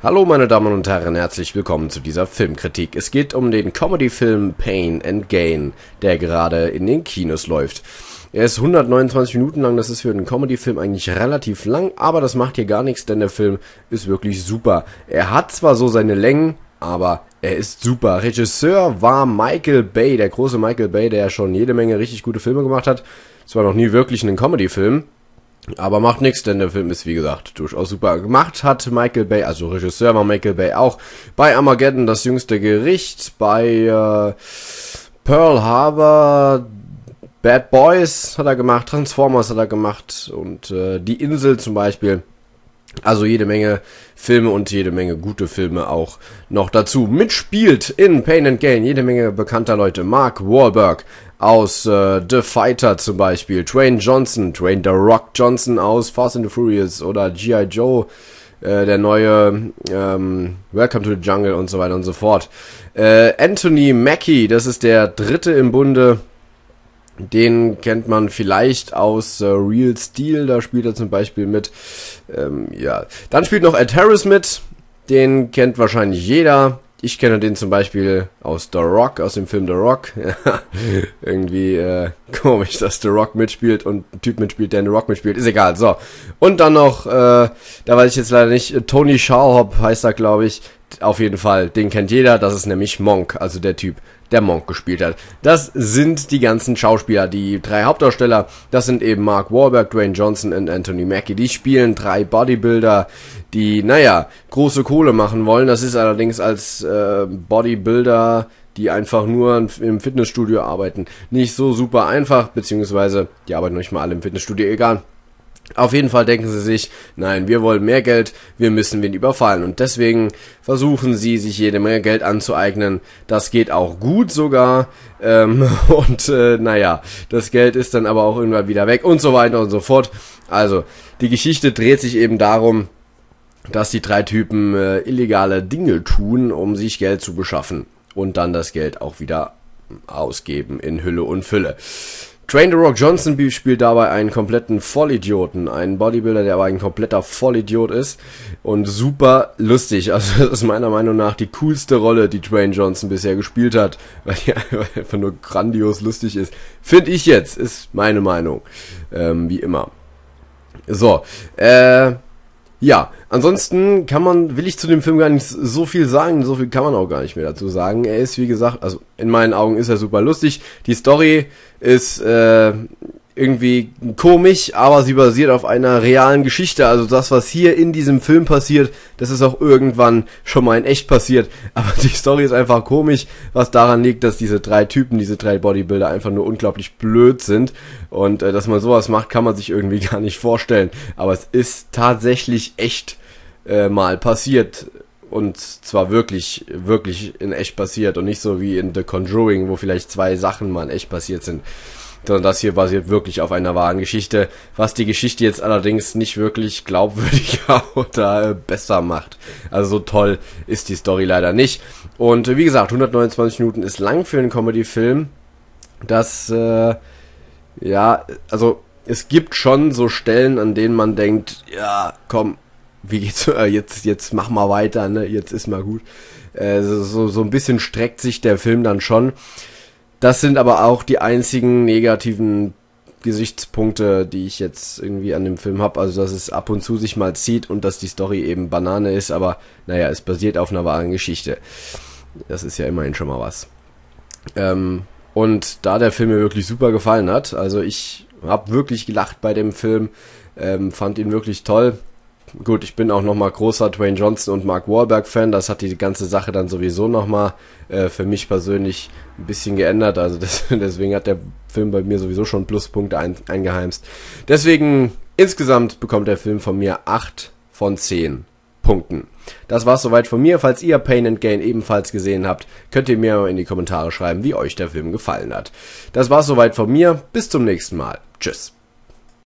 Hallo meine Damen und Herren, herzlich willkommen zu dieser Filmkritik. Es geht um den Comedy-Film Pain and Gain, der gerade in den Kinos läuft. Er ist 129 Minuten lang, das ist für einen Comedy-Film eigentlich relativ lang, aber das macht hier gar nichts, denn der Film ist wirklich super. Er hat zwar so seine Längen, aber er ist super. Regisseur war Michael Bay, der große Michael Bay, der ja schon jede Menge richtig gute Filme gemacht hat. Zwar noch nie wirklich einen Comedy-Film, aber macht nichts, denn der Film ist, wie gesagt, durchaus super gemacht. Hat Michael Bay, also Regisseur war Michael Bay auch, bei Armageddon das jüngste Gericht, bei äh, Pearl Harbor, Bad Boys hat er gemacht, Transformers hat er gemacht und äh, Die Insel zum Beispiel. Also jede Menge Filme und jede Menge gute Filme auch noch dazu. Mitspielt in Pain and Gain jede Menge bekannter Leute. Mark Wahlberg aus äh, The Fighter zum Beispiel. Dwayne Johnson, Dwayne The Rock Johnson aus Fast and the Furious oder G.I. Joe. Äh, der neue ähm, Welcome to the Jungle und so weiter und so fort. Äh, Anthony Mackie, das ist der dritte im Bunde den kennt man vielleicht aus äh, Real Steel, da spielt er zum Beispiel mit. Ähm, ja. Dann spielt noch Ed Harris mit. Den kennt wahrscheinlich jeder. Ich kenne den zum Beispiel aus The Rock, aus dem Film The Rock. Irgendwie äh, komisch, dass The Rock mitspielt und ein Typ mitspielt, der in The Rock mitspielt. Ist egal. So. Und dann noch, äh, da weiß ich jetzt leider nicht, Tony Schaub heißt er, glaube ich auf jeden Fall, den kennt jeder, das ist nämlich Monk, also der Typ, der Monk gespielt hat. Das sind die ganzen Schauspieler, die drei Hauptdarsteller, das sind eben Mark Wahlberg, Dwayne Johnson und Anthony Mackie. Die spielen drei Bodybuilder, die, naja, große Kohle machen wollen. Das ist allerdings als äh, Bodybuilder, die einfach nur im Fitnessstudio arbeiten, nicht so super einfach, beziehungsweise die arbeiten nicht mal alle im Fitnessstudio, egal. Auf jeden Fall denken sie sich, nein, wir wollen mehr Geld, wir müssen wen überfallen. Und deswegen versuchen sie, sich jede Menge Geld anzueignen. Das geht auch gut sogar. Ähm, und äh, naja, das Geld ist dann aber auch irgendwann wieder weg und so weiter und so fort. Also, die Geschichte dreht sich eben darum, dass die drei Typen äh, illegale Dinge tun, um sich Geld zu beschaffen. Und dann das Geld auch wieder ausgeben in Hülle und Fülle. Train the Rock Johnson spielt dabei einen kompletten Vollidioten, einen Bodybuilder, der aber ein kompletter Vollidiot ist und super lustig. Also das ist meiner Meinung nach die coolste Rolle, die Train Johnson bisher gespielt hat, weil die einfach nur grandios lustig ist. Finde ich jetzt, ist meine Meinung, ähm, wie immer. So, äh, ja, ansonsten kann man, will ich zu dem Film gar nicht so viel sagen, so viel kann man auch gar nicht mehr dazu sagen. Er ist, wie gesagt, also in meinen Augen ist er super lustig. Die Story ist, äh, irgendwie komisch, aber sie basiert auf einer realen Geschichte. Also das, was hier in diesem Film passiert, das ist auch irgendwann schon mal in echt passiert. Aber die Story ist einfach komisch, was daran liegt, dass diese drei Typen, diese drei Bodybuilder einfach nur unglaublich blöd sind. Und äh, dass man sowas macht, kann man sich irgendwie gar nicht vorstellen. Aber es ist tatsächlich echt äh, mal passiert und zwar wirklich, wirklich in echt passiert und nicht so wie in The Conjuring, wo vielleicht zwei Sachen mal in echt passiert sind sondern das hier basiert wirklich auf einer wahren Geschichte, was die Geschichte jetzt allerdings nicht wirklich glaubwürdiger oder äh, besser macht. Also so toll ist die Story leider nicht. Und äh, wie gesagt, 129 Minuten ist lang für einen Comedy-Film. Das, äh, ja, also es gibt schon so Stellen, an denen man denkt, ja, komm, wie geht's äh, jetzt jetzt mach mal weiter, ne? Jetzt ist mal gut. Äh, so so ein bisschen streckt sich der Film dann schon. Das sind aber auch die einzigen negativen Gesichtspunkte, die ich jetzt irgendwie an dem Film habe. Also, dass es ab und zu sich mal zieht und dass die Story eben Banane ist, aber naja, es basiert auf einer wahren Geschichte. Das ist ja immerhin schon mal was. Ähm, und da der Film mir wirklich super gefallen hat, also ich habe wirklich gelacht bei dem Film, ähm, fand ihn wirklich toll. Gut, ich bin auch nochmal großer Dwayne Johnson und Mark Wahlberg-Fan. Das hat die ganze Sache dann sowieso nochmal äh, für mich persönlich ein bisschen geändert. Also das, deswegen hat der Film bei mir sowieso schon Pluspunkte ein, eingeheimst. Deswegen insgesamt bekommt der Film von mir 8 von 10 Punkten. Das war's soweit von mir. Falls ihr Pain and Gain ebenfalls gesehen habt, könnt ihr mir in die Kommentare schreiben, wie euch der Film gefallen hat. Das war's soweit von mir. Bis zum nächsten Mal. Tschüss.